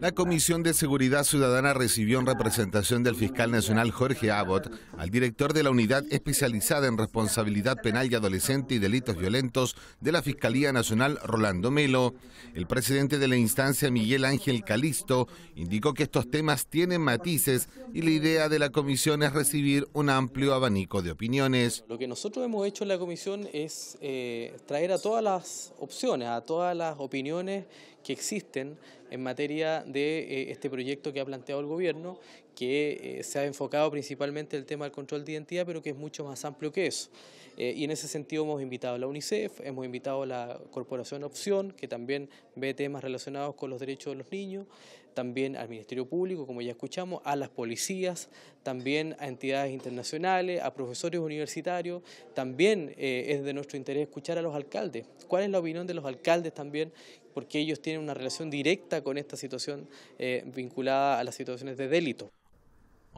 La Comisión de Seguridad Ciudadana recibió en representación del fiscal nacional Jorge Abbott al director de la Unidad Especializada en Responsabilidad Penal y Adolescente y Delitos Violentos de la Fiscalía Nacional, Rolando Melo. El presidente de la instancia, Miguel Ángel Calisto, indicó que estos temas tienen matices y la idea de la comisión es recibir un amplio abanico de opiniones. Lo que nosotros hemos hecho en la comisión es eh, traer a todas las opciones, a todas las opiniones que existen en materia de eh, este proyecto que ha planteado el gobierno, que eh, se ha enfocado principalmente el tema del control de identidad, pero que es mucho más amplio que eso. Eh, y en ese sentido hemos invitado a la UNICEF, hemos invitado a la Corporación Opción, que también ve temas relacionados con los derechos de los niños, también al Ministerio Público, como ya escuchamos, a las policías, también a entidades internacionales, a profesores universitarios. También eh, es de nuestro interés escuchar a los alcaldes. ¿Cuál es la opinión de los alcaldes también? Porque ellos tienen una relación directa con esta situación vinculada a las situaciones de delito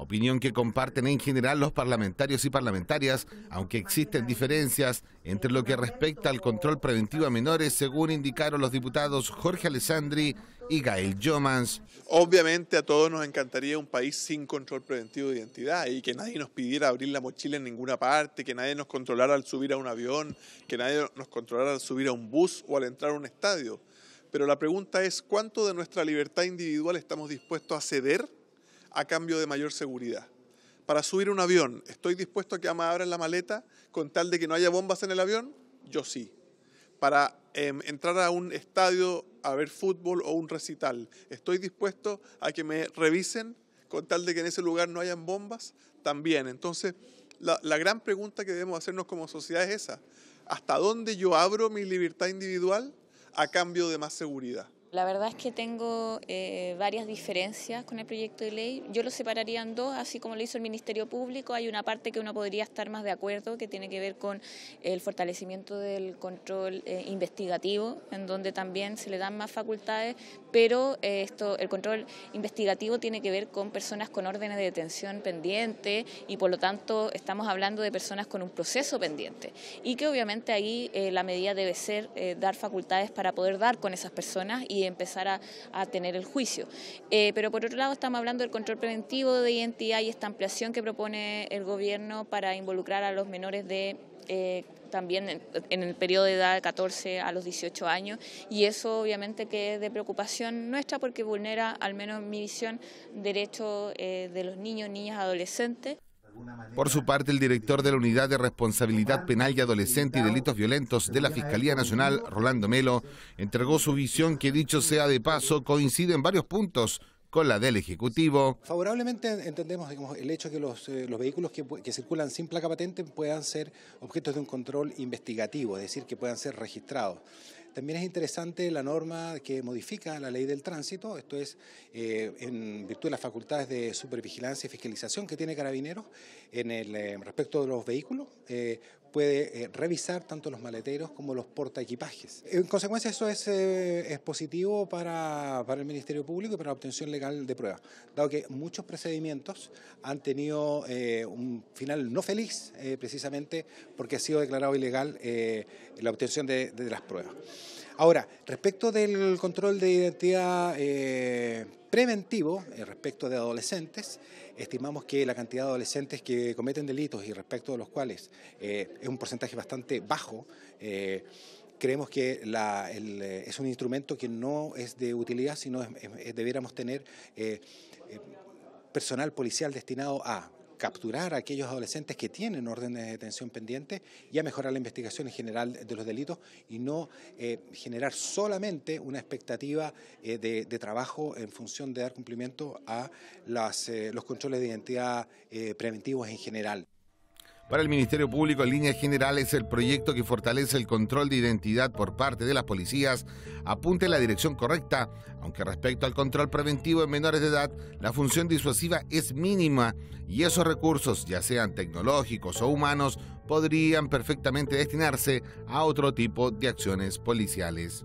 opinión que comparten en general los parlamentarios y parlamentarias, aunque existen diferencias entre lo que respecta al control preventivo a menores, según indicaron los diputados Jorge Alessandri y Gael Jomans. Obviamente a todos nos encantaría un país sin control preventivo de identidad y que nadie nos pidiera abrir la mochila en ninguna parte, que nadie nos controlara al subir a un avión, que nadie nos controlara al subir a un bus o al entrar a un estadio. Pero la pregunta es, ¿cuánto de nuestra libertad individual estamos dispuestos a ceder a cambio de mayor seguridad. Para subir un avión, ¿estoy dispuesto a que me abran la maleta con tal de que no haya bombas en el avión? Yo sí. Para em, entrar a un estadio a ver fútbol o un recital, ¿estoy dispuesto a que me revisen con tal de que en ese lugar no hayan bombas? También. Entonces, la gran pregunta que debemos hacernos como sociedad es esa. ¿Hasta dónde yo abro mi libertad individual a cambio de más seguridad? La verdad es que tengo eh, varias diferencias con el proyecto de ley. Yo lo separaría en dos, así como lo hizo el Ministerio Público. Hay una parte que uno podría estar más de acuerdo, que tiene que ver con el fortalecimiento del control eh, investigativo, en donde también se le dan más facultades, pero eh, esto, el control investigativo tiene que ver con personas con órdenes de detención pendiente y por lo tanto estamos hablando de personas con un proceso pendiente. Y que obviamente ahí la medida debe ser dar facultades para poder dar con esas personas y y empezar a, tener el juicio. Eh, pero por otro lado estamos hablando del control preventivo de identidad y esta ampliación que propone el gobierno para involucrar a los menores de... Eh, también en, el periodo de edad de 14 a los 18 años y eso obviamente que es de preocupación nuestra porque vulnera, al menos mi visión, derechos eh, de los niños, niñas, adolescentes. Por su parte, el director de la Unidad de Responsabilidad Penal y Adolescente y Delitos Violentos de la Fiscalía Nacional, Rolando Melo, entregó su visión que, dicho sea de paso, coincide en varios puntos con la del Ejecutivo. Favorablemente entendemos el hecho de que eh, los, vehículos que, que, circulan sin placa patente puedan ser objetos de un control investigativo, es decir, que puedan ser registrados. También es interesante la norma que modifica la ley del tránsito, esto es, eh, en virtud de las facultades de supervigilancia y fiscalización que tiene Carabineros en el, eh, respecto de los vehículos, eh, puede eh, revisar tanto los maleteros como los portaequipajes. En consecuencia, eso es, eh, positivo para, el Ministerio Público y para la obtención legal de pruebas, dado que muchos procedimientos han tenido eh, un final no feliz, precisamente porque ha sido declarado ilegal la obtención de, de, las pruebas. Ahora, respecto del control de identidad preventivo eh, respecto de adolescentes. Estimamos que la cantidad de adolescentes que cometen delitos y respecto de los cuales eh, es un porcentaje bastante bajo. Eh, creemos que es un instrumento que no es de utilidad, sino es, debiéramos tener personal policial destinado a capturar a aquellos adolescentes que tienen órdenes de detención pendientes y a mejorar la investigación en general de los delitos y no eh, generar solamente una expectativa eh, de, trabajo en función de dar cumplimiento a eh, los controles de identidad preventivos en general. Para el Ministerio Público, en líneas generales, el proyecto que fortalece el control de identidad por parte de las policías apunta en la dirección correcta, aunque respecto al control preventivo en menores de edad, la función disuasiva es mínima y esos recursos, ya sean tecnológicos o humanos, podrían perfectamente destinarse a otro tipo de acciones policiales.